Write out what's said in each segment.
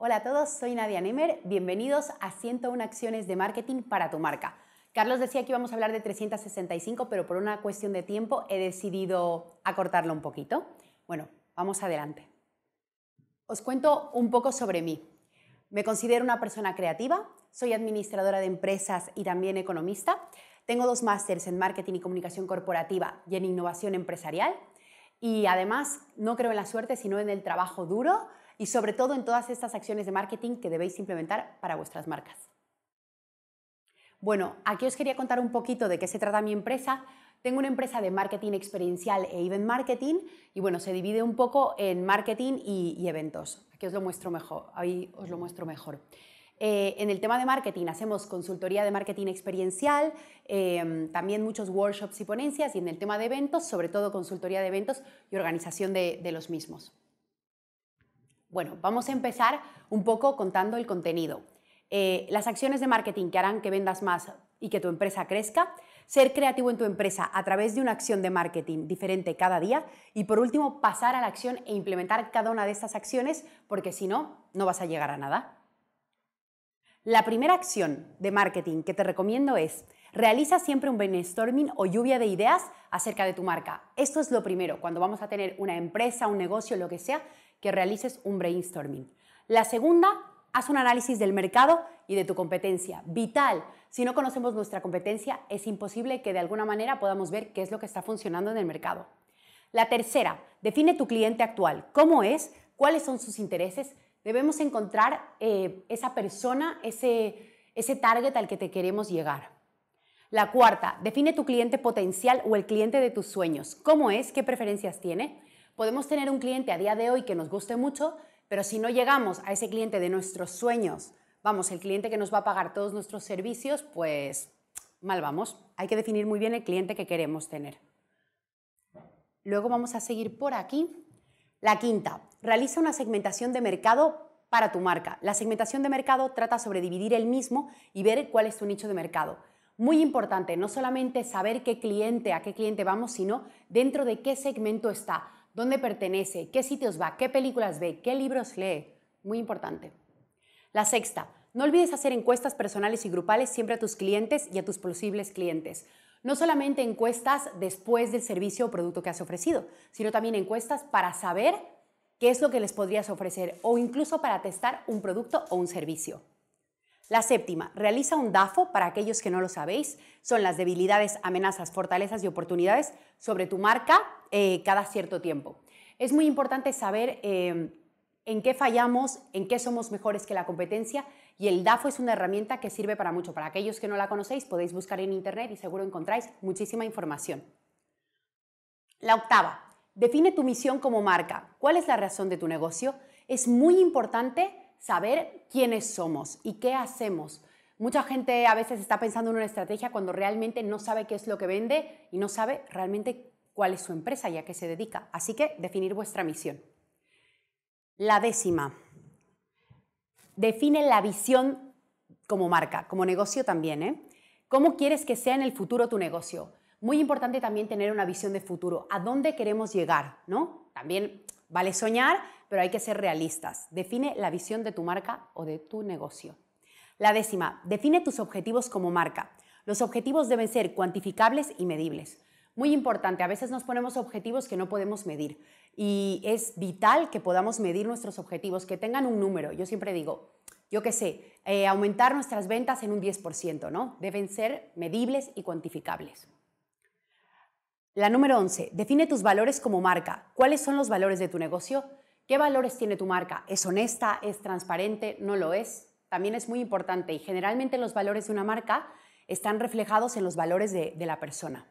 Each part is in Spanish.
Hola a todos, soy Nadia Nemer, bienvenidos a 101 acciones de marketing para tu marca. Carlos decía que íbamos a hablar de 365, pero por una cuestión de tiempo he decidido acortarlo un poquito. Bueno, vamos adelante. Os cuento un poco sobre mí. Me considero una persona creativa, soy administradora de empresas y también economista. Tengo dos másters en marketing y comunicación corporativa y en innovación empresarial. Y además no creo en la suerte, sino en el trabajo duro y sobre todo en todas estas acciones de marketing que debéis implementar para vuestras marcas. Bueno, aquí os quería contar un poquito de qué se trata mi empresa. Tengo una empresa de marketing experiencial e event marketing y bueno, se divide un poco en marketing y, eventos. Aquí os lo muestro mejor. Ahí os lo muestro mejor. Eh, en el tema de marketing hacemos consultoría de marketing experiencial, em, también muchos workshops y ponencias y en el tema de eventos, sobre todo consultoría de eventos y organización de los mismos. Bueno, vamos a empezar un poco contando el contenido. Eh, las acciones de marketing que harán que vendas más y que tu empresa crezca, ser creativo en tu empresa a través de una acción de marketing diferente cada día y por último pasar a la acción e implementar cada una de estas acciones porque si no, no vas a llegar a nada. La primera acción de marketing que te recomiendo es Realiza siempre un brainstorming o lluvia de ideas acerca de tu marca. Esto es lo primero. Cuando vamos a tener una empresa, un negocio, lo que sea, que realices un brainstorming. La segunda, haz un análisis del mercado y de tu competencia. Vital. Si no conocemos nuestra competencia, es imposible que de alguna manera podamos ver qué es lo que está funcionando en el mercado. La tercera, define tu cliente actual. ¿Cómo es? ¿Cuáles son sus intereses? Debemos encontrar eh, esa persona, ese, ese target al que te queremos llegar. La cuarta, define tu cliente potencial o el cliente de tus sueños. ¿Cómo es? ¿Qué preferencias tiene? podemos tener un cliente a día de hoy que nos guste mucho, pero si no llegamos a ese cliente de nuestros sueños, vamos, el cliente que nos va a pagar todos nuestros servicios, pues mal vamos. Hay que definir muy bien el cliente que queremos tener. Luego vamos a seguir por aquí. La quinta, realiza una segmentación de mercado para tu marca. La segmentación de mercado trata sobre dividir el mismo y ver cuál es tu nicho de mercado. Muy importante, no solamente saber qué cliente, a qué cliente vamos, sino dentro de qué segmento está dónde pertenece, qué sitios va, qué películas ve, qué libros lee. Muy importante. La sexta, no olvides hacer encuestas personales y grupales siempre a tus clientes y a tus posibles clientes. No solamente encuestas después del servicio o producto que has ofrecido, sino también encuestas para saber qué es lo que les podrías ofrecer o incluso para testar un producto o un servicio. La séptima, realiza un DAFO, para aquellos que no lo sabéis, son las debilidades, amenazas, fortalezas y oportunidades sobre tu marca eh, cada cierto tiempo. Es muy importante saber em, en qué fallamos, en qué somos mejores que la competencia y el DAFO es una herramienta que sirve para mucho. Para aquellos que no la conocéis, podéis buscar en Internet y seguro encontráis muchísima información. La octava, define tu misión como marca. ¿Cuál es la razón de tu negocio? Es muy importante saber quiénes somos y qué hacemos. Mucha gente a veces está pensando en una estrategia cuando realmente no sabe qué es lo que vende y no sabe realmente cuál es su empresa y a qué se dedica. Así que definir vuestra misión. La décima. Define la visión como marca, como negocio también. ¿eh? ¿Cómo quieres que sea en el futuro tu negocio? Muy importante también tener una visión de futuro. ¿A dónde queremos llegar? ¿no? También vale soñar, pero hay que ser realistas. Define la visión de tu marca o de tu negocio. La décima, define tus objetivos como marca. Los objetivos deben ser cuantificables y medibles. Muy importante, a veces nos ponemos objetivos que no podemos medir y es vital que podamos medir nuestros objetivos, que tengan un número. Yo siempre digo, yo qué sé, eh, aumentar nuestras ventas en un 10%, ¿no? Deben ser medibles y cuantificables. La número 11, define tus valores como marca. ¿Cuáles son los valores de tu negocio? ¿Qué valores tiene tu marca? ¿Es honesta? ¿Es transparente? ¿No lo es? También es muy importante y generalmente los valores de una marca están reflejados en los valores de, la persona.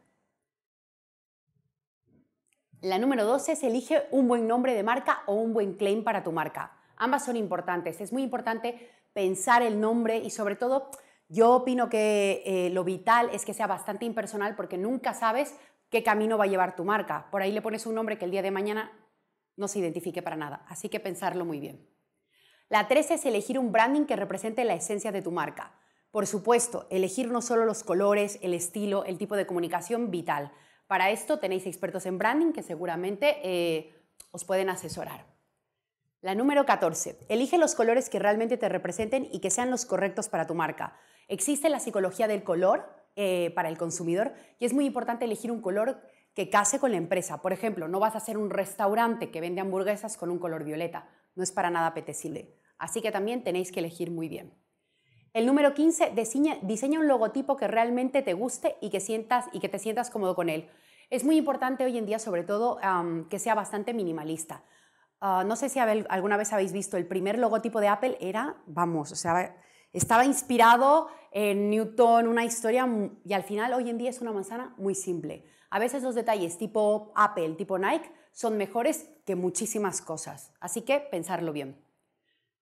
La número 12 es elige un buen nombre de marca o un buen claim para tu marca. Ambas son importantes. Es muy importante pensar el nombre y sobre todo yo opino que eh, lo vital es que sea bastante impersonal porque nunca sabes qué camino va a llevar tu marca. Por ahí le pones un nombre que el día de mañana no se identifique para nada, así que pensarlo muy bien. La 13 es elegir un branding que represente la esencia de tu marca. Por supuesto, elegir no solo los colores, el estilo, el tipo de comunicación vital. Para esto tenéis expertos en branding que seguramente eh, os pueden asesorar. La número 14. Elige los colores que realmente te representen y que sean los correctos para tu marca. Existe la psicología del color eh, para el consumidor y es muy importante elegir un color que case con la empresa. Por ejemplo, no vas a ser un restaurante que vende hamburguesas con un color violeta. No es para nada apetecible. Así que también tenéis que elegir muy bien. El número 15, diseña, un logotipo que realmente te guste y que, sientas, y que te sientas cómodo con él. Es muy importante hoy en día, sobre todo, que sea bastante minimalista. Ah, no sé si alguna vez habéis visto, el primer logotipo de Apple era, vamos, o sea, estaba inspirado en Newton, una historia, y al final hoy en día es una manzana muy simple. A veces los detalles tipo Apple, tipo Nike, son mejores que muchísimas cosas. Así que pensarlo bien.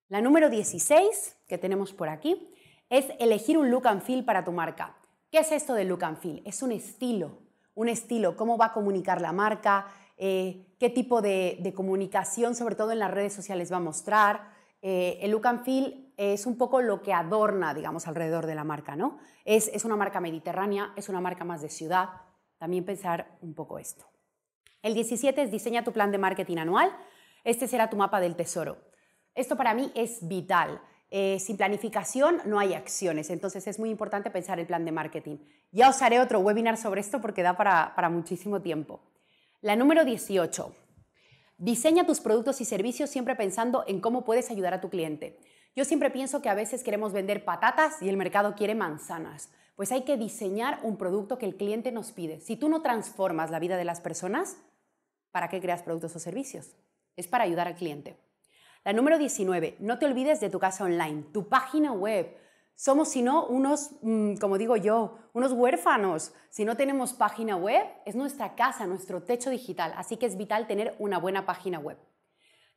La número 16 que tenemos por aquí es elegir un look and feel para tu marca. ¿Qué es esto de look and feel? Es un estilo, un estilo, cómo va a comunicar la marca, eh, qué tipo de, comunicación, sobre todo en las redes sociales, va a mostrar. Eh, el look and feel es un poco lo que adorna, digamos, alrededor de la marca, ¿no? es una marca mediterránea, es una marca más de ciudad, también pensar un poco esto. El 17 es diseña tu plan de marketing anual. Este será tu mapa del tesoro. Esto para mí es vital. Eh, sin planificación no hay acciones, entonces es muy importante pensar el plan de marketing. Ya os haré otro webinar sobre esto porque da para, para muchísimo tiempo. La número 18. Diseña tus productos y servicios siempre pensando en cómo puedes ayudar a tu cliente. Yo siempre pienso que a veces queremos vender patatas y el mercado quiere manzanas. Pues hay que diseñar un producto que el cliente nos pide. Si tú no transformas la vida de las personas, ¿para qué creas productos o servicios? Es para ayudar al cliente. La número 19, no te olvides de tu casa online, tu página web. Somos, si no, unos, mm, como digo yo, unos huérfanos. Si no tenemos página web, es nuestra casa, nuestro techo digital. Así que es vital tener una buena página web.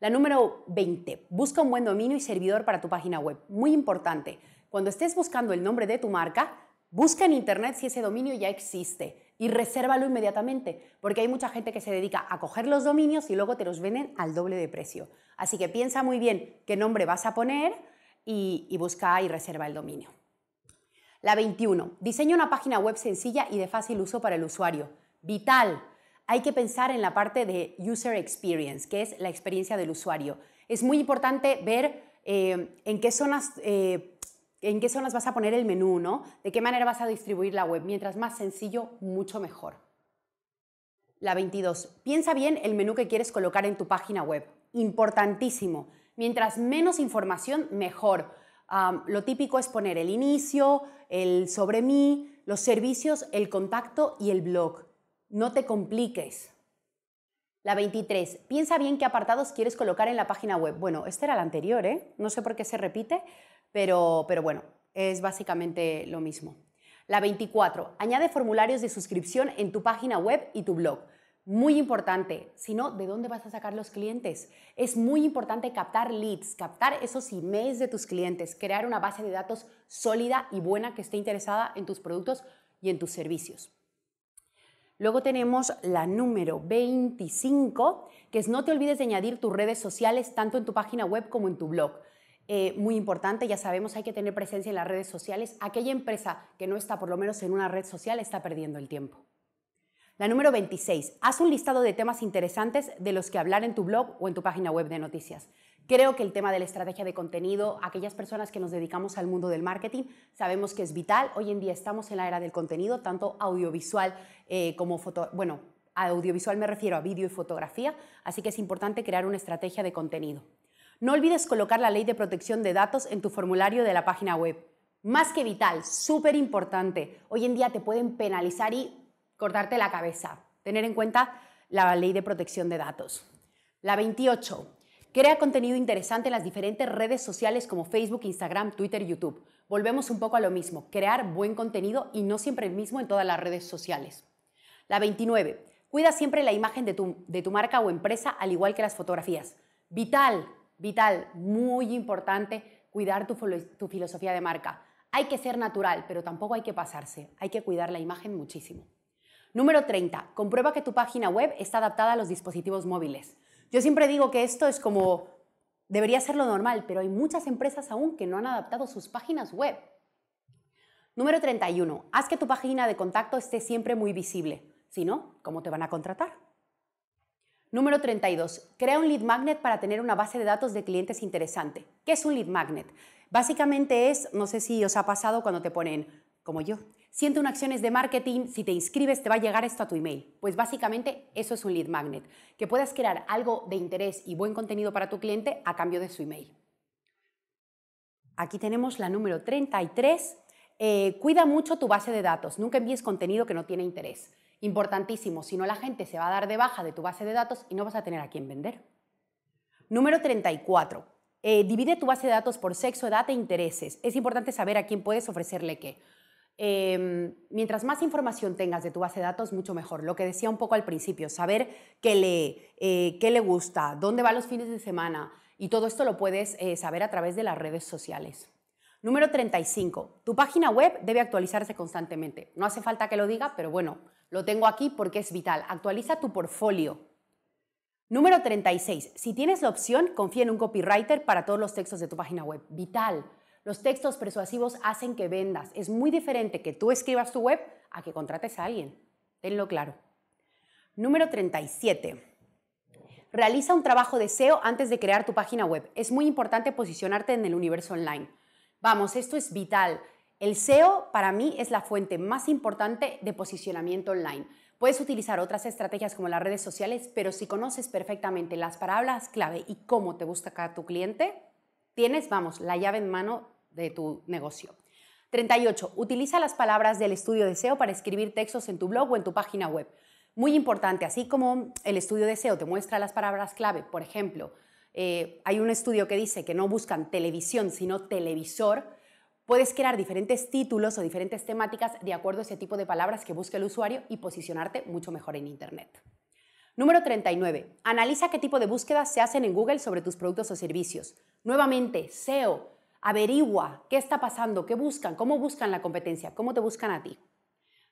La número 20, busca un buen dominio y servidor para tu página web. Muy importante, cuando estés buscando el nombre de tu marca, Busca en internet si ese dominio ya existe y resérvalo inmediatamente, porque hay mucha gente que se dedica a coger los dominios y luego te los venden al doble de precio. Así que piensa muy bien qué nombre vas a poner y, busca y reserva el dominio. La 21. Diseña una página web sencilla y de fácil uso para el usuario. Vital. Hay que pensar en la parte de user experience, que es la experiencia del usuario. Es muy importante ver eh, en qué zonas eh, en qué zonas vas a poner el menú, ¿no? De qué manera vas a distribuir la web. Mientras más sencillo, mucho mejor. La 22. Piensa bien el menú que quieres colocar en tu página web. Importantísimo. Mientras menos información, mejor. lo típico es poner el inicio, el sobre mí, los servicios, el contacto y el blog. No te compliques. La 23. Piensa bien qué apartados quieres colocar en la página web. Bueno, este era la anterior, ¿eh? No sé por qué se repite, pero, pero bueno, es básicamente lo mismo. La 24. Añade formularios de suscripción en tu página web y tu blog. Muy importante, si no, ¿de dónde vas a sacar los clientes? Es muy importante captar leads, captar esos emails de tus clientes, crear una base de datos sólida y buena que esté interesada en tus productos y en tus servicios. Luego tenemos la número 25, que es no te olvides de añadir tus redes sociales tanto en tu página web como en tu blog. Eh, muy importante, ya sabemos, hay que tener presencia en las redes sociales. Aquella empresa que no está por lo menos en una red social está perdiendo el tiempo. La número 26. Haz un listado de temas interesantes de los que hablar en tu blog o en tu página web de noticias. Creo que el tema de la estrategia de contenido, aquellas personas que nos dedicamos al mundo del marketing, sabemos que es vital. Hoy en día estamos en la era del contenido, tanto audiovisual eh, como foto, bueno, audiovisual me refiero a vídeo y fotografía, así que es importante crear una estrategia de contenido. No olvides colocar la ley de protección de datos en tu formulario de la página web. Más que vital, súper importante. Hoy en día te pueden penalizar y cortarte la cabeza. Tener en cuenta la ley de protección de datos. La 28. Crea contenido interesante en las diferentes redes sociales como Facebook, Instagram, Twitter, YouTube. Volvemos un poco a lo mismo, crear buen contenido y no siempre el mismo en todas las redes sociales. La 29. Cuida siempre la imagen de tu, de tu marca o empresa al igual que las fotografías. Vital, vital, muy importante, cuidar tu, filosofía de marca. Hay que ser natural, pero tampoco hay que pasarse, hay que cuidar la imagen muchísimo. Número 30. Comprueba que tu página web está adaptada a los dispositivos móviles. Yo siempre digo que esto es como, debería ser lo normal, pero hay muchas empresas aún que no han adaptado sus páginas web. Número 31. Haz que tu página de contacto esté siempre muy visible. Si no, ¿cómo te van a contratar? Número 32. Crea un lead magnet para tener una base de datos de clientes interesante. ¿Qué es un lead magnet? Básicamente es, no sé si os ha pasado cuando te ponen, como yo, unas acciones de marketing, si te inscribes te va a llegar esto a tu email. Pues básicamente eso es un lead magnet, que puedas crear algo de interés y buen contenido para tu cliente a cambio de su email. Aquí tenemos la número 33. Eh, cuida mucho tu base de datos, nunca envíes contenido que no tiene interés. Importantísimo, si no la gente se va a dar de baja de tu base de datos y no vas a tener a quién vender. Número 34. Eh, divide tu base de datos por sexo, edad e intereses. Es importante saber a quién puedes ofrecerle qué. Em, mientras más información tengas de tu base de datos, mucho mejor. Lo que decía un poco al principio, saber qué eh, qué le gusta, dónde va los fines de semana, y todo esto lo puedes eh, saber a través de las redes sociales. Número 35. Tu página web debe actualizarse constantemente. No hace falta que lo diga, pero bueno, lo tengo aquí porque es vital. Actualiza tu portfolio. Número 36. Si tienes la opción, confía en un copywriter para todos los textos de tu página web. Vital. Los textos persuasivos hacen que vendas. Es muy diferente que tú escribas tu web a que contrates a alguien. Tenlo claro. Número 37. Realiza un trabajo de SEO antes de crear tu página web. Es muy importante posicionarte en el universo online. Vamos, esto es vital. El SEO para mí es la fuente más importante de posicionamiento online. Puedes utilizar otras estrategias como las redes sociales, pero si conoces perfectamente las palabras clave y cómo te busca cada tu cliente, tienes, vamos, la llave en mano de tu negocio. 38. Utiliza las palabras del estudio de SEO para escribir textos en tu blog o en tu página web. Muy importante, así como el estudio de SEO te muestra las palabras clave, por ejemplo, eh, hay un estudio que dice que no buscan televisión, sino televisor, puedes crear diferentes títulos o diferentes temáticas de acuerdo a ese tipo de palabras que busca el usuario y posicionarte mucho mejor en Internet. Número 39. Analiza qué tipo de búsquedas se hacen en Google sobre tus productos o servicios. Nuevamente, SEO. Averigua qué está pasando, qué buscan, cómo buscan la competencia, cómo te buscan a ti.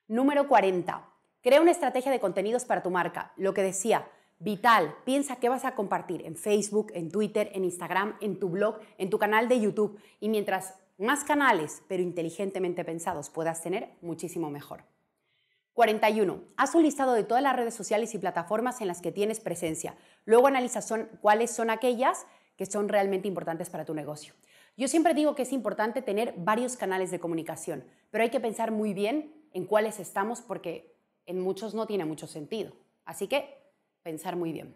Número 40. Crea una estrategia de contenidos para tu marca. Lo que decía, Vital, piensa qué vas a compartir en Facebook, en Twitter, en Instagram, en tu blog, en tu canal de YouTube. Y mientras más canales, pero inteligentemente pensados, puedas tener, muchísimo mejor. 41. Haz un listado de todas las redes sociales y plataformas en las que tienes presencia. Luego analiza cuáles son aquellas que son realmente importantes para tu negocio. Yo siempre digo que es importante tener varios canales de comunicación, pero hay que pensar muy bien en cuáles estamos porque en muchos no tiene mucho sentido. Así que pensar muy bien.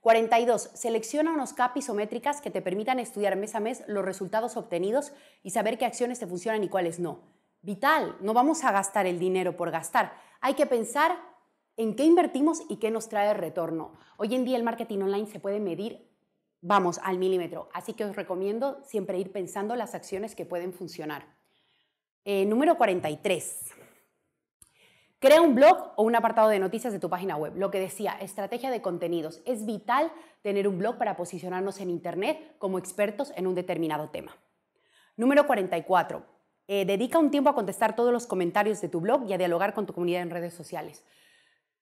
42. Selecciona unos CAPIs o métricas que te permitan estudiar mes a mes los resultados obtenidos y saber qué acciones te funcionan y cuáles no. Vital, no vamos a gastar el dinero por gastar. Hay que pensar en qué invertimos y qué nos trae retorno. Hoy en día el marketing online se puede medir, vamos, al milímetro. Así que os recomiendo siempre ir pensando las acciones que pueden funcionar. Eh, número 43. Crea un blog o un apartado de noticias de tu página web. Lo que decía, estrategia de contenidos. Es vital tener un blog para posicionarnos en Internet como expertos en un determinado tema. Número 44. Eh, dedica un tiempo a contestar todos los comentarios de tu blog y a dialogar con tu comunidad en redes sociales.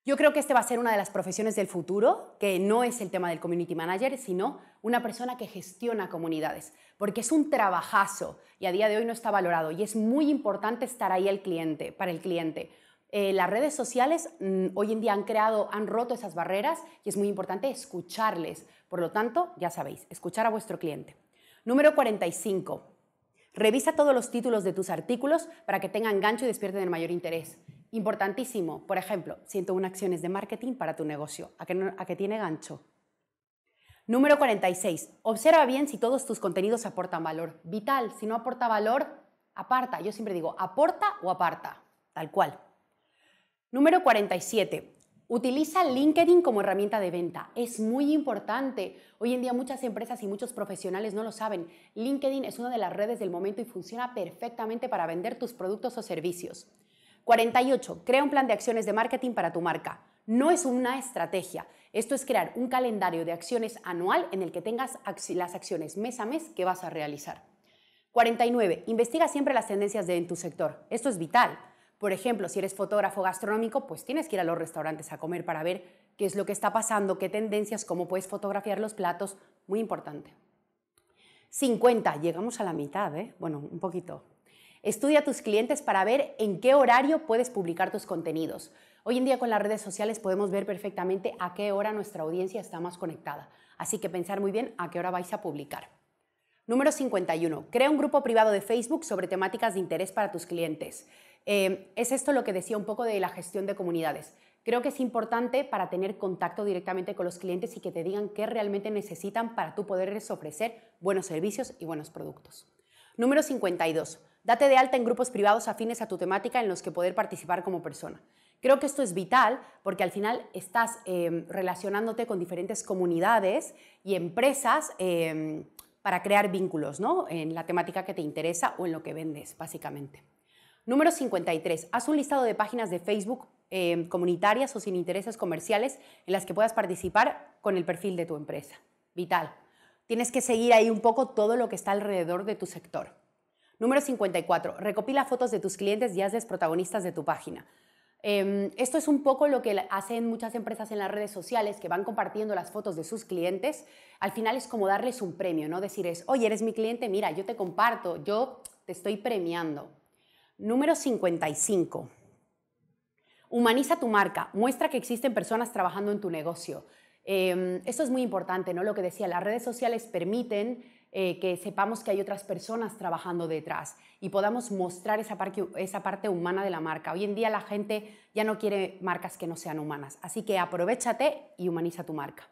Yo creo que este va a ser una de las profesiones del futuro, que no es el tema del community manager, sino una persona que gestiona comunidades, porque es un trabajazo y a día de hoy no está valorado y es muy importante estar ahí el cliente, para el cliente. Eh, las redes sociales mm, hoy en día han creado, han roto esas barreras y es muy importante escucharles. Por lo tanto, ya sabéis, escuchar a vuestro cliente. Número 45. Revisa todos los títulos de tus artículos para que tengan gancho y despierten el mayor interés. Importantísimo, por ejemplo, 101 acciones de marketing para tu negocio. ¿A qué tiene gancho? Número 46. Observa bien si todos tus contenidos aportan valor. Vital, si no aporta valor, aparta. Yo siempre digo, aporta o aparta, tal cual. Número 47. Utiliza LinkedIn como herramienta de venta. Es muy importante. Hoy en día muchas empresas y muchos profesionales no lo saben. LinkedIn es una de las redes del momento y funciona perfectamente para vender tus productos o servicios. 48. Crea un plan de acciones de marketing para tu marca. No es una estrategia. Esto es crear un calendario de acciones anual en el que tengas las acciones mes a mes que vas a realizar. 49. Investiga siempre las tendencias de, en tu sector. Esto es vital. Por ejemplo, si eres fotógrafo gastronómico, pues tienes que ir a los restaurantes a comer para ver qué es lo que está pasando, qué tendencias, cómo puedes fotografiar los platos, muy importante. 50, llegamos a la mitad, ¿eh? bueno, un poquito. Estudia a tus clientes para ver en qué horario puedes publicar tus contenidos. Hoy en día con las redes sociales podemos ver perfectamente a qué hora nuestra audiencia está más conectada, así que pensar muy bien a qué hora vais a publicar. Número 51. Crea un grupo privado de Facebook sobre temáticas de interés para tus clientes. Em, es esto lo que decía un poco de la gestión de comunidades. Creo que es importante para tener contacto directamente con los clientes y que te digan qué realmente necesitan para tú poderles ofrecer buenos servicios y buenos productos. Número 52. Date de alta en grupos privados afines a tu temática en los que poder participar como persona. Creo que esto es vital porque al final estás em, relacionándote con diferentes comunidades y empresas em, para crear vínculos en la temática que te interesa o en lo que vendes, básicamente. Número 53. Haz un listado de páginas de Facebook eh, comunitarias o sin intereses comerciales en las que puedas participar con el perfil de tu empresa. Vital. Tienes que seguir ahí un poco todo lo que está alrededor de tu sector. Número 54. Recopila fotos de tus clientes y hazles protagonistas de tu página. Em, esto es un poco lo que hacen muchas empresas en las redes sociales que van compartiendo las fotos de sus clientes. Al final es como darles un premio, ¿no? Decirles, oye, eres mi cliente, mira, yo te comparto, yo te estoy premiando. Número 55. Humaniza tu marca, muestra que existen personas trabajando en tu negocio. Em, esto es muy importante, ¿no? Lo que decía, las redes sociales permiten eh, que sepamos que hay otras personas trabajando detrás y podamos mostrar esa, esa parte humana de la marca. Hoy en día la gente ya no quiere marcas que no sean humanas, así que aprovechate y humaniza tu marca.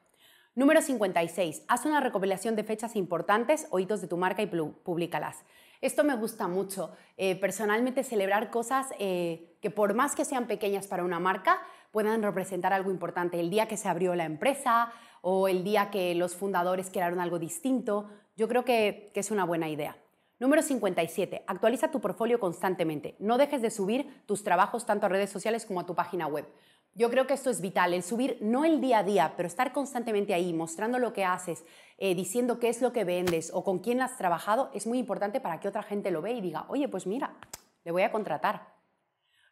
Número 56. Haz una recopilación de fechas importantes o hitos de tu marca y públicalas. Esto me gusta mucho. Eh, personalmente, celebrar cosas eh, que por más que sean pequeñas para una marca, puedan representar algo importante. El día que se abrió la empresa o el día que los fundadores crearon algo distinto, yo creo que, que es una buena idea. Número 57. Actualiza tu portfolio constantemente. No dejes de subir tus trabajos tanto a redes sociales como a tu página web. Yo creo que esto es vital, el subir no el día a día, pero estar constantemente ahí, mostrando lo que haces, eh, diciendo qué es lo que vendes o con quién has trabajado, es muy importante para que otra gente lo vea y diga, oye, pues mira, le voy a contratar.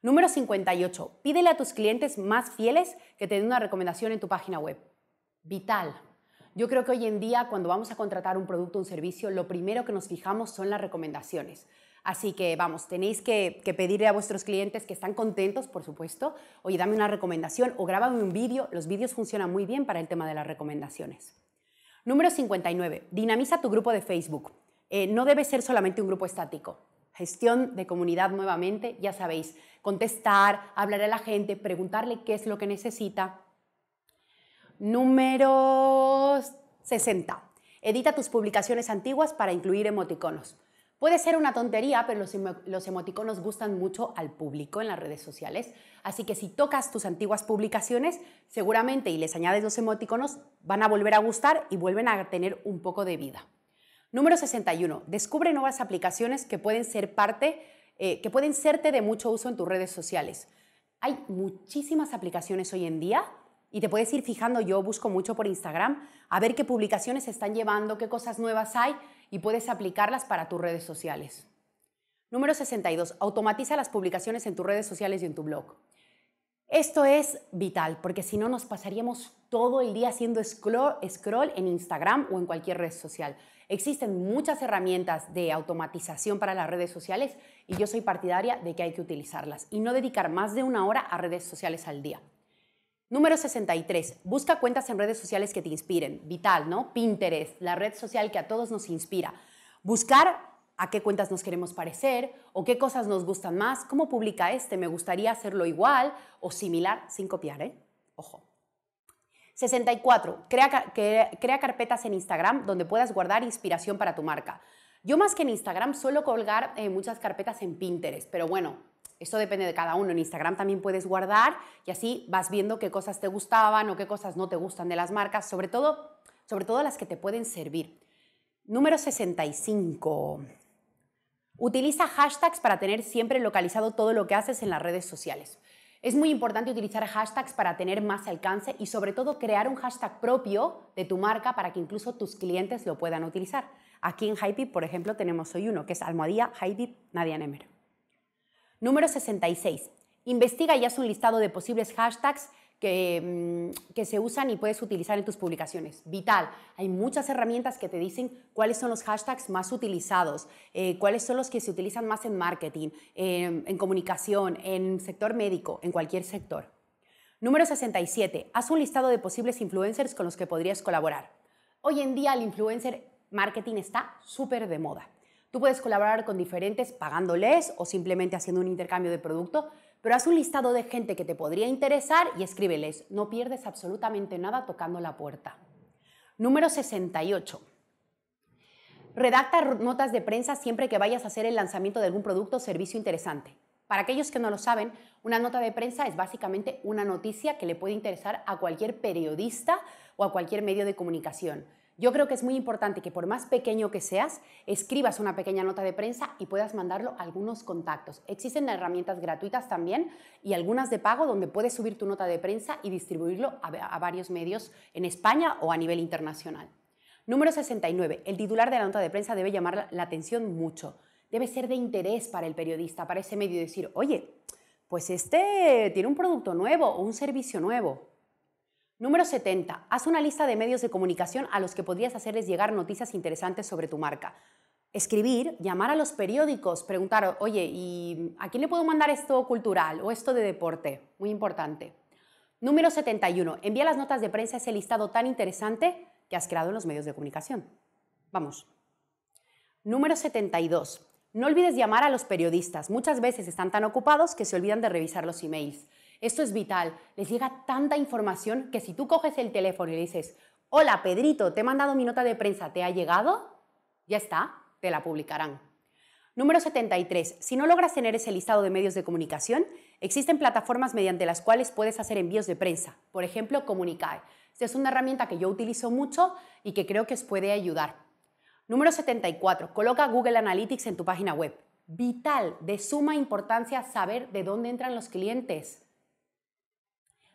Número 58. Pídele a tus clientes más fieles que te den una recomendación en tu página web. Vital. Yo creo que hoy en día cuando vamos a contratar un producto o un servicio, lo primero que nos fijamos son las recomendaciones. Así que vamos, tenéis que, pedirle a vuestros clientes que están contentos, por supuesto, oye, dame una recomendación o grábame un vídeo. Los vídeos funcionan muy bien para el tema de las recomendaciones. Número 59. Dinamiza tu grupo de Facebook. Eh, no debe ser solamente un grupo estático. Gestión de comunidad nuevamente, ya sabéis, contestar, hablar a la gente, preguntarle qué es lo que necesita. Número 60. Edita tus publicaciones antiguas para incluir emoticonos. Puede ser una tontería, pero los, emoticonos gustan mucho al público en las redes sociales, así que si tocas tus antiguas publicaciones, seguramente y les añades los emoticonos, van a volver a gustar y vuelven a tener un poco de vida. Número 61. Descubre nuevas aplicaciones que pueden ser parte, eh, que pueden serte de mucho uso en tus redes sociales. Hay muchísimas aplicaciones hoy en día y te puedes ir fijando, yo busco mucho por Instagram, a ver qué publicaciones se están llevando, qué cosas nuevas hay y puedes aplicarlas para tus redes sociales. Número 62. Automatiza las publicaciones en tus redes sociales y en tu blog. Esto es vital porque si no nos pasaríamos todo el día haciendo scroll, scroll, en Instagram o en cualquier red social. Existen muchas herramientas de automatización para las redes sociales y yo soy partidaria de que hay que utilizarlas y no dedicar más de una hora a redes sociales al día. Número 63. Busca cuentas en redes sociales que te inspiren. Vital, ¿no? Pinterest, la red social que a todos nos inspira. Buscar a qué cuentas nos queremos parecer o qué cosas nos gustan más. ¿Cómo publica este? Me gustaría hacerlo igual o similar sin copiar, ¿eh? Ojo. 64. Crea, carpetas en Instagram donde puedas guardar inspiración para tu marca. Yo más que en Instagram suelo colgar eh, muchas carpetas en Pinterest, pero bueno, eso depende de cada uno. En Instagram también puedes guardar y así vas viendo qué cosas te gustaban o qué cosas no te gustan de las marcas, sobre todo, sobre todo las que te pueden servir. Número 65. Utiliza hashtags para tener siempre localizado todo lo que haces en las redes sociales. Es muy importante utilizar hashtags para tener más alcance y sobre todo crear un hashtag propio de tu marca para que incluso tus clientes lo puedan utilizar. Aquí en Hype, por ejemplo, tenemos hoy uno que es Almohadía Hype Nadia Nemer. Número 66. Investiga y haz un listado de posibles hashtags mm, que, se usan y puedes utilizar en tus publicaciones. Vital, hay muchas herramientas que te dicen cuáles son los hashtags más utilizados, eh, cuáles son los que se utilizan más en marketing, em, en comunicación, en sector médico, en cualquier sector. Número 67. Haz un listado de posibles influencers con los que podrías colaborar. Hoy en día el influencer marketing está súper de moda. Tú puedes colaborar con diferentes pagándoles o simplemente haciendo un intercambio de producto, pero haz un listado de gente que te podría interesar y escríbeles. No pierdes absolutamente nada tocando la puerta. Número 68. Redacta notas de prensa siempre que vayas a hacer el lanzamiento de algún producto o servicio interesante. Para aquellos que no lo saben, una nota de prensa es básicamente una noticia que le puede interesar a cualquier periodista o a cualquier medio de comunicación. Yo creo que es muy importante que por más pequeño que seas, escribas una pequeña nota de prensa y puedas mandarlo a algunos contactos. Existen herramientas gratuitas también y algunas de pago donde puedes subir tu nota de prensa y distribuirlo a, varios medios en España o a nivel internacional. Número 69. El titular de la nota de prensa debe llamar la atención mucho. Debe ser de interés para el periodista, para ese medio, decir, oye, pues este tiene un producto nuevo o un servicio nuevo. Número 70. Haz una lista de medios de comunicación a los que podrías hacerles llegar noticias interesantes sobre tu marca. Escribir, llamar a los periódicos, preguntar, oye, ¿y a quién le puedo mandar esto cultural o esto de deporte? Muy importante. Número 71. Envía las notas de prensa ese listado tan interesante que has creado en los medios de comunicación. Vamos. Número 72. No olvides llamar a los periodistas. Muchas veces están tan ocupados que se olvidan de revisar los emails. Esto es vital. Les llega tanta información que si tú coges el teléfono y le dices, hola Pedrito, te he mandado mi nota de prensa, ¿te ha llegado? Ya está, te la publicarán. Número 73. Si no logras tener ese listado de medios de comunicación, existen plataformas mediante las cuales puedes hacer envíos de prensa, por ejemplo, Comunicae. Esta es una herramienta que yo utilizo mucho y que creo que os puede ayudar. Número 74. Coloca Google Analytics en tu página web. Vital, de suma importancia saber de dónde entran los clientes.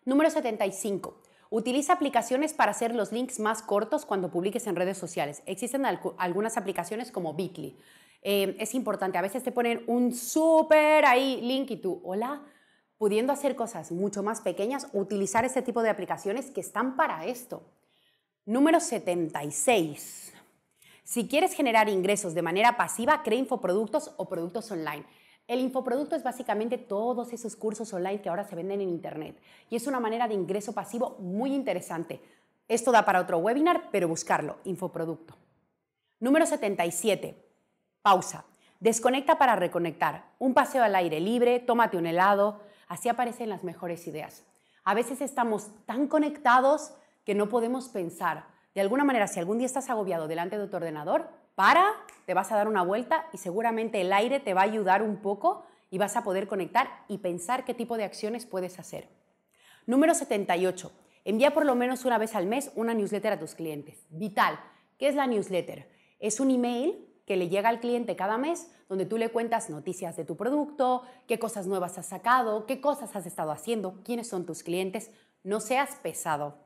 Número 75. Utiliza aplicaciones para hacer los links más cortos cuando publiques en redes sociales. Existen algunas aplicaciones como Bitly. Eh, es importante, a veces te ponen un súper ahí link y tú, hola, pudiendo hacer cosas mucho más pequeñas, utilizar este tipo de aplicaciones que están para esto. Número 76. Si quieres generar ingresos de manera pasiva, crea infoproductos o productos online. El infoproducto es básicamente todos esos cursos online que ahora se venden en Internet y es una manera de ingreso pasivo muy interesante. Esto da para otro webinar, pero buscarlo, infoproducto. Número 77. Pausa. Desconecta para reconectar. Un paseo al aire libre, tómate un helado. Así aparecen las mejores ideas. A veces estamos tan conectados que no podemos pensar. De alguna manera, si algún día estás agobiado delante de tu ordenador, para, te vas a dar una vuelta y seguramente el aire te va a ayudar un poco y vas a poder conectar y pensar qué tipo de acciones puedes hacer. Número 78. Envía por lo menos una vez al mes una newsletter a tus clientes. Vital. ¿Qué es la newsletter? Es un email que le llega al cliente cada mes donde tú le cuentas noticias de tu producto, qué cosas nuevas has sacado, qué cosas has estado haciendo, quiénes son tus clientes. No seas pesado.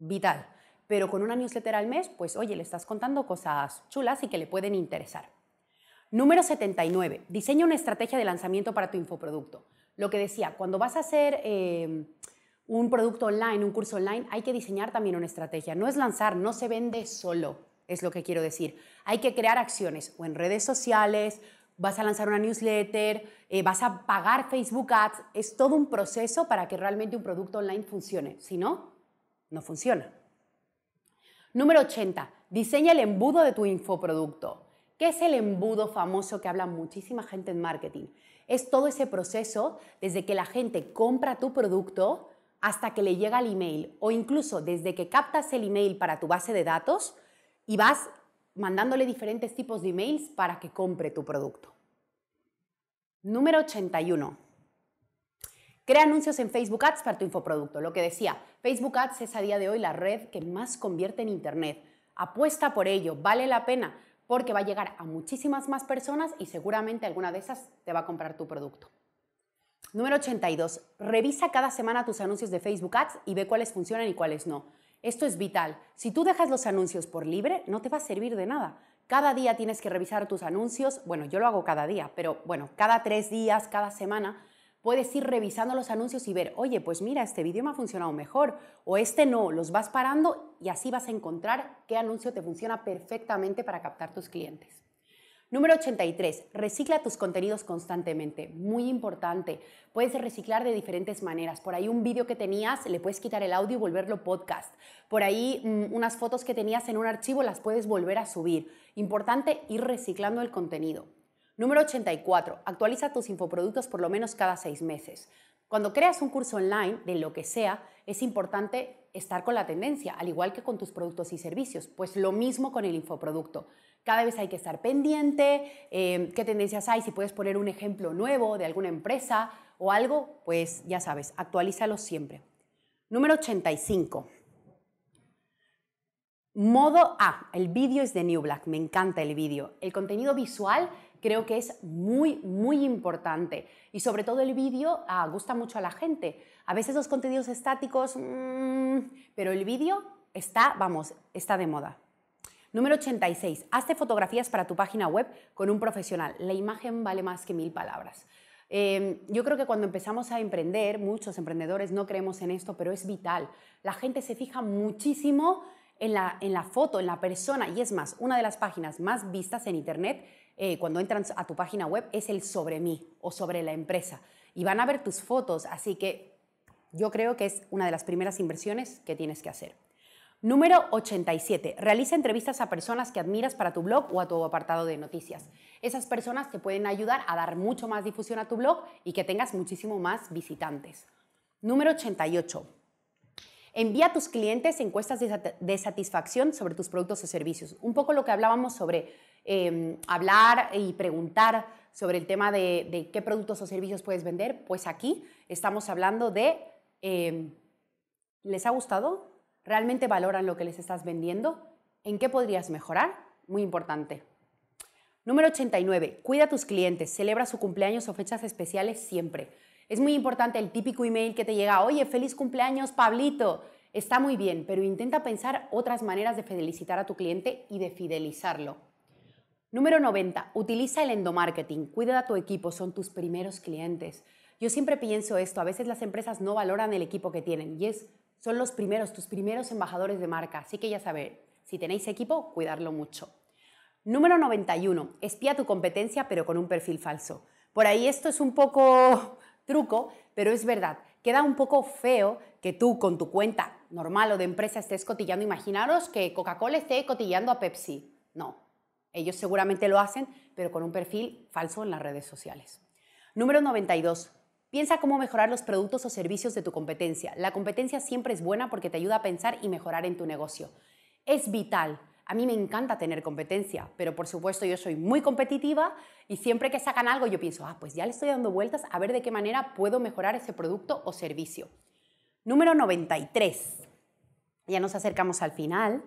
Vital pero con una newsletter al mes, pues oye, le estás contando cosas chulas y que le pueden interesar. Número 79. Diseña una estrategia de lanzamiento para tu infoproducto. Lo que decía, cuando vas a hacer em, un producto online, un curso online, hay que diseñar también una estrategia. No es lanzar, no se vende solo, es lo que quiero decir. Hay que crear acciones o en redes sociales, vas a lanzar una newsletter, eh, vas a pagar Facebook Ads. Es todo un proceso para que realmente un producto online funcione. Si no, no funciona. Número 80. Diseña el embudo de tu infoproducto. ¿Qué es el embudo famoso que habla muchísima gente en marketing? Es todo ese proceso desde que la gente compra tu producto hasta que le llega el email o incluso desde que captas el email para tu base de datos y vas mandándole diferentes tipos de emails para que compre tu producto. Número 81. Crea anuncios en Facebook Ads para tu infoproducto. Lo que decía, Facebook Ads es a día de hoy la red que más convierte en Internet. Apuesta por ello, vale la pena, porque va a llegar a muchísimas más personas y seguramente alguna de esas te va a comprar tu producto. Número 82. Revisa cada semana tus anuncios de Facebook Ads y ve cuáles funcionan y cuáles no. Esto es vital. Si tú dejas los anuncios por libre, no te va a servir de nada. Cada día tienes que revisar tus anuncios. Bueno, yo lo hago cada día, pero bueno, cada tres días, cada semana puedes ir revisando los anuncios y ver, oye, pues mira, este vídeo me ha funcionado mejor o este no, los vas parando y así vas a encontrar qué anuncio te funciona perfectamente para captar tus clientes. Número 83. Recicla tus contenidos constantemente. Muy importante. Puedes reciclar de diferentes maneras. Por ahí un vídeo que tenías, le puedes quitar el audio y volverlo podcast. Por ahí mm, unas fotos que tenías en un archivo, las puedes volver a subir. Importante ir reciclando el contenido. Número 84. Actualiza tus infoproductos por lo menos cada seis meses. Cuando creas un curso online, de lo que sea, es importante estar con la tendencia, al igual que con tus productos y servicios. Pues lo mismo con el infoproducto. Cada vez hay que estar pendiente, em, qué tendencias hay, si puedes poner un ejemplo nuevo de alguna empresa o algo, pues ya sabes, actualízalo siempre. Número 85. Modo A, el vídeo es de New Black, me encanta el vídeo. El contenido visual creo que es muy, muy importante. Y sobre todo el vídeo ah, gusta mucho a la gente. A veces los contenidos estáticos, mm, pero el vídeo está, vamos, está de moda. Número 86. Hazte fotografías para tu página web con un profesional. La imagen vale más que mil palabras. Em, yo creo que cuando empezamos a emprender, muchos emprendedores no creemos en esto, pero es vital. La gente se fija muchísimo en la, foto, en la persona. Y es más, una de las páginas más vistas en Internet eh, cuando entran a tu página web es el sobre mí o sobre la empresa. Y van a ver tus fotos, así que yo creo que es una de las primeras inversiones que tienes que hacer. Número 87. Realiza entrevistas a personas que admiras para tu blog o a tu apartado de noticias. Esas personas te pueden ayudar a dar mucho más difusión a tu blog y que tengas muchísimo más visitantes. Número 88. Envía a tus clientes encuestas de satisfacción sobre tus productos o servicios. Un poco lo que hablábamos sobre em, hablar y preguntar sobre el tema de, qué productos o servicios puedes vender, pues aquí estamos hablando de, em, ¿les ha gustado? ¿Realmente valoran lo que les estás vendiendo? ¿En qué podrías mejorar? Muy importante. Número 89. Cuida a tus clientes. Celebra su cumpleaños o fechas especiales siempre. Es muy importante el típico email que te llega, oye, feliz cumpleaños, Pablito. Está muy bien, pero intenta pensar otras maneras de felicitar a tu cliente y de fidelizarlo. Número 90. Utiliza el endomarketing. Cuida a tu equipo, son tus primeros clientes. Yo siempre pienso esto, a veces las empresas no valoran el equipo que tienen y es, son los primeros, tus primeros embajadores de marca. Así que ya saber, si tenéis equipo, cuidarlo mucho. Número 91. Espía tu competencia pero con un perfil falso. Por ahí esto es un poco truco, pero es verdad, queda un poco feo que tú con tu cuenta normal o de empresa estés cotillando. Imaginaros que Coca-Cola esté cotillando a Pepsi. No, ellos seguramente lo hacen, pero con un perfil falso en las redes sociales. Número 92. Piensa cómo mejorar los productos o servicios de tu competencia. La competencia siempre es buena porque te ayuda a pensar y mejorar en tu negocio. Es vital a mí me encanta tener competencia, pero por supuesto yo soy muy competitiva y siempre que sacan algo yo pienso, ah, pues ya le estoy dando vueltas a ver de qué manera puedo mejorar ese producto o servicio. Número 93. Ya nos acercamos al final.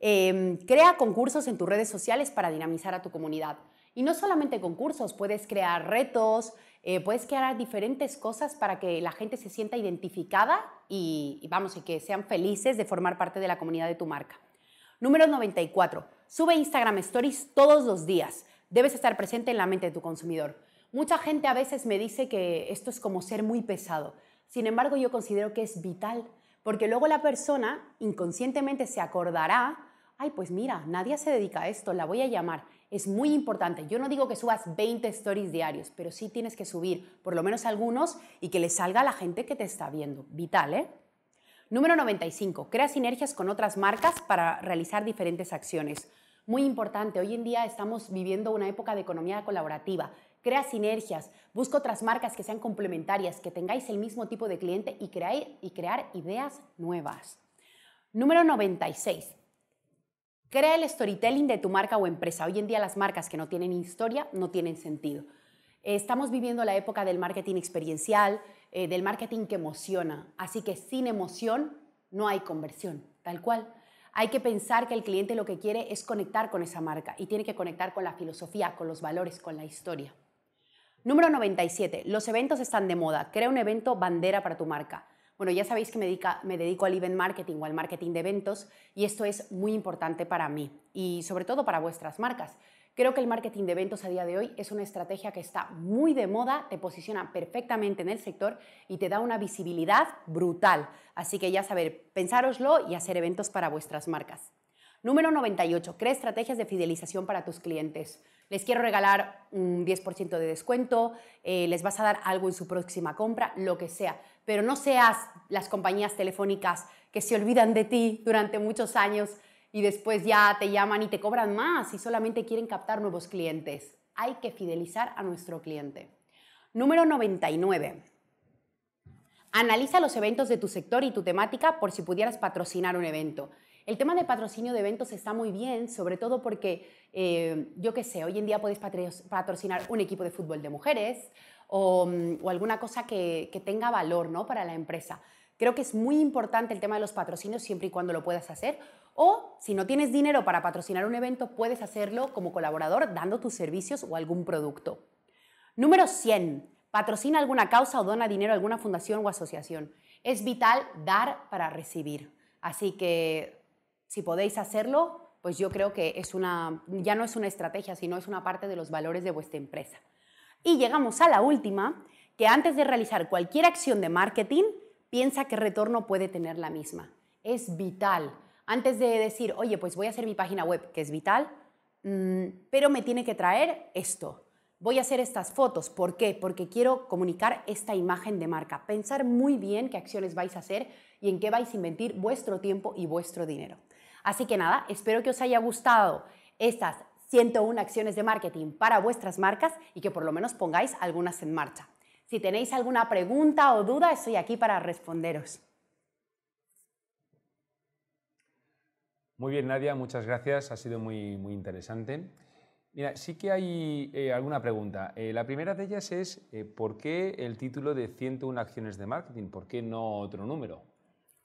Em, crea concursos en tus redes sociales para dinamizar a tu comunidad. Y no solamente concursos, puedes crear retos, eh, puedes crear diferentes cosas para que la gente se sienta identificada y, vamos, y que sean felices de formar parte de la comunidad de tu marca. Número 94. Sube Instagram Stories todos los días. Debes estar presente en la mente de tu consumidor. Mucha gente a veces me dice que esto es como ser muy pesado. Sin embargo, yo considero que es vital, porque luego la persona inconscientemente se acordará, ay, pues mira, nadie se dedica a esto, la voy a llamar. Es muy importante. Yo no digo que subas 20 stories diarios, pero sí tienes que subir por lo menos algunos y que le salga a la gente que te está viendo. Vital, ¿eh? Número 95. Crea sinergias con otras marcas para realizar diferentes acciones. Muy importante, hoy en día estamos viviendo una época de economía colaborativa. Crea sinergias, busca otras marcas que sean complementarias, que tengáis el mismo tipo de cliente y, crear, y crear ideas nuevas. Número 96. Crea el storytelling de tu marca o empresa. Hoy en día las marcas que no tienen historia no tienen sentido. Estamos viviendo la época del marketing experiencial, eh, del marketing que emociona. Así que sin emoción no hay conversión, tal cual. Hay que pensar que el cliente lo que quiere es conectar con esa marca y tiene que conectar con la filosofía, con los valores, con la historia. Número 97. Los eventos están de moda. Crea un evento bandera para tu marca. Bueno, ya sabéis que me, dedico al event marketing o al marketing de eventos y esto es muy importante para mí y sobre todo para vuestras marcas. Creo que el marketing de eventos a día de hoy es una estrategia que está muy de moda, te posiciona perfectamente en el sector y te da una visibilidad brutal. Así que ya saber, pensároslo y hacer eventos para vuestras marcas. Número 98. Crea estrategias de fidelización para tus clientes. Les quiero regalar un 10% de descuento, eh, les vas a dar algo en su próxima compra, lo que sea. Pero no seas las compañías telefónicas que se olvidan de ti durante muchos años y después ya te llaman y te cobran más y solamente quieren captar nuevos clientes. Hay que fidelizar a nuestro cliente. Número 99. Analiza los eventos de tu sector y tu temática por si pudieras patrocinar un evento. El tema de patrocinio de eventos está muy bien, sobre todo porque, eh, yo qué sé, hoy en día podéis patrocinar un equipo de fútbol de mujeres mm, o, alguna cosa que, que, tenga valor ¿no? para la empresa. Creo que es muy importante el tema de los patrocinios siempre y cuando lo puedas hacer, o si no tienes dinero para patrocinar un evento, puedes hacerlo como colaborador dando tus servicios o algún producto. Número 100. Patrocina alguna causa o dona dinero a alguna fundación o asociación. Es vital dar para recibir. Así que si podéis hacerlo, pues yo creo que es una, ya no es una estrategia, sino es una parte de los valores de vuestra empresa. Y llegamos a la última, que antes de realizar cualquier acción de marketing, piensa qué retorno puede tener la misma. Es vital antes de decir, oye, pues voy a hacer mi página web, que es vital, mm, pero me tiene que traer esto. Voy a hacer estas fotos. ¿Por qué? Porque quiero comunicar esta imagen de marca. Pensar muy bien qué acciones vais a hacer y en qué vais a invertir vuestro tiempo y vuestro dinero. Así que nada, espero que os haya gustado estas 101 acciones de marketing para vuestras marcas y que por lo menos pongáis algunas en marcha. Si tenéis alguna pregunta o duda, estoy aquí para responderos. Muy bien, Nadia, muchas gracias. Ha sido muy, muy interesante. Mira, sí que hay eh, alguna pregunta. Eh, la primera de ellas es, eh, ¿por qué el título de 101 acciones de marketing? ¿Por qué no otro número?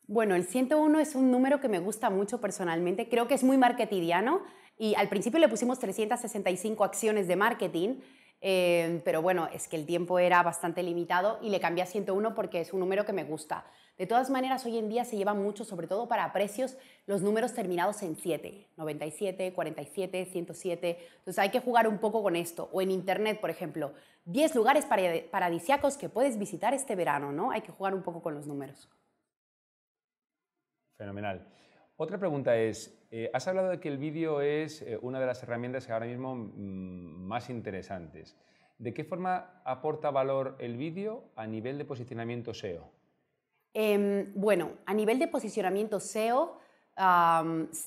Bueno, el 101 es un número que me gusta mucho personalmente. Creo que es muy marketidiano y al principio le pusimos 365 acciones de marketing, pero bueno, es que el tiempo era bastante limitado y le cambié a 101 porque es un número que me gusta. De todas maneras, hoy en día se lleva mucho, sobre todo para precios, los números terminados en 7, 97, 47, 107. Entonces hay que jugar un poco con esto. O en Internet, por ejemplo, 10 lugares paradisiacos que puedes visitar este verano, ¿no? Hay que jugar un poco con los números. Fenomenal. Otra pregunta es, eh, has hablado de que el vídeo es eh, una de las herramientas ahora mismo mm, más interesantes. ¿De qué forma aporta valor el vídeo a nivel de posicionamiento SEO? Em, bueno, a nivel de posicionamiento SEO,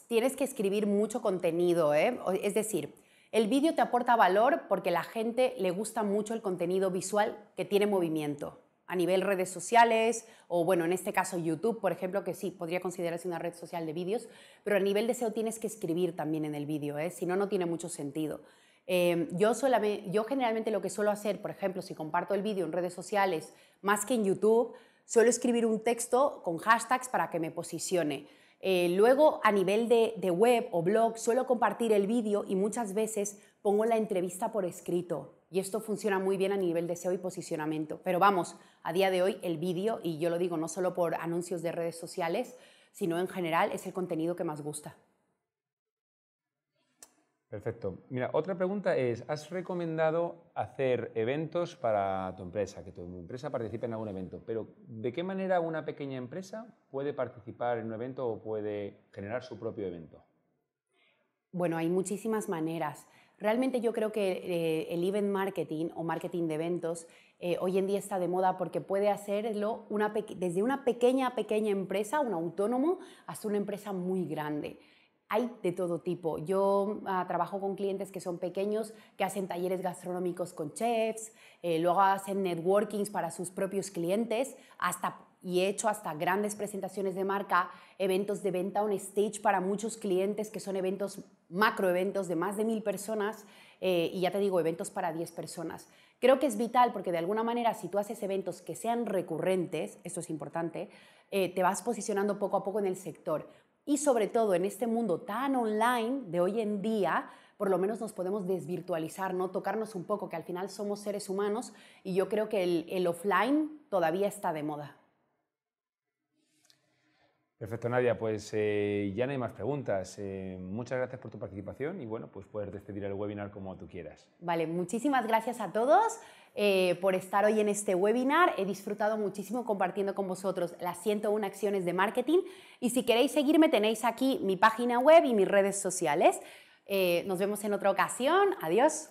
tienes que escribir mucho contenido, ¿eh? es decir, el vídeo te aporta valor porque la gente le gusta mucho el contenido visual que tiene movimiento a nivel redes sociales o bueno, en este caso YouTube, por ejemplo, que sí, podría considerarse una red social de vídeos, pero a nivel de SEO tienes que escribir también en el vídeo, ¿eh? si no, no tiene mucho sentido. Em, yo, solamente, yo generalmente lo que suelo hacer, por ejemplo, si comparto el vídeo en redes sociales, más que en YouTube, Suelo escribir un texto con hashtags para que me posicione. Eh, luego, a nivel de, de, web o blog, suelo compartir el vídeo y muchas veces pongo la entrevista por escrito. Y esto funciona muy bien a nivel de SEO y posicionamiento. Pero vamos, a día de hoy el vídeo, y yo lo digo no solo por anuncios de redes sociales, sino en general es el contenido que más gusta. Perfecto. Mira, otra pregunta es, ¿has recomendado hacer eventos para tu empresa, que tu empresa participe en algún evento? Pero, ¿de qué manera una pequeña empresa puede participar en un evento o puede generar su propio evento? Bueno, hay muchísimas maneras. Realmente yo creo que eh, el event marketing o marketing de eventos eh, hoy en día está de moda porque puede hacerlo desde una pequeña, pequeña empresa, un autónomo, hasta una empresa muy grande hay de todo tipo. Yo ah, trabajo con clientes que son pequeños, que hacen talleres gastronómicos con chefs, eh, luego hacen networkings para sus propios clientes, hasta y he hecho hasta grandes presentaciones de marca, eventos de venta on stage para muchos clientes que son eventos, macro, eventos de más de mil personas eh, y ya te digo, eventos para 10 personas. Creo que es vital porque de alguna manera si tú haces eventos que sean recurrentes, esto es importante, eh, te vas posicionando poco a poco en el sector y sobre todo en este mundo tan online de hoy en día, por lo menos nos podemos desvirtualizar, ¿no? Tocarnos un poco, que al final somos seres humanos y yo creo que el, offline todavía está de moda. Perfecto, Nadia. Pues eh, ya no hay más preguntas. Eh, muchas gracias por tu participación y bueno, pues puedes despedir el webinar como tú quieras. Vale, muchísimas gracias a todos. Eh, por estar hoy en este webinar. He disfrutado muchísimo compartiendo con vosotros las 101 acciones de marketing y si queréis seguirme tenéis aquí mi página web y mis redes sociales. Eh, nos vemos en otra ocasión. Adiós.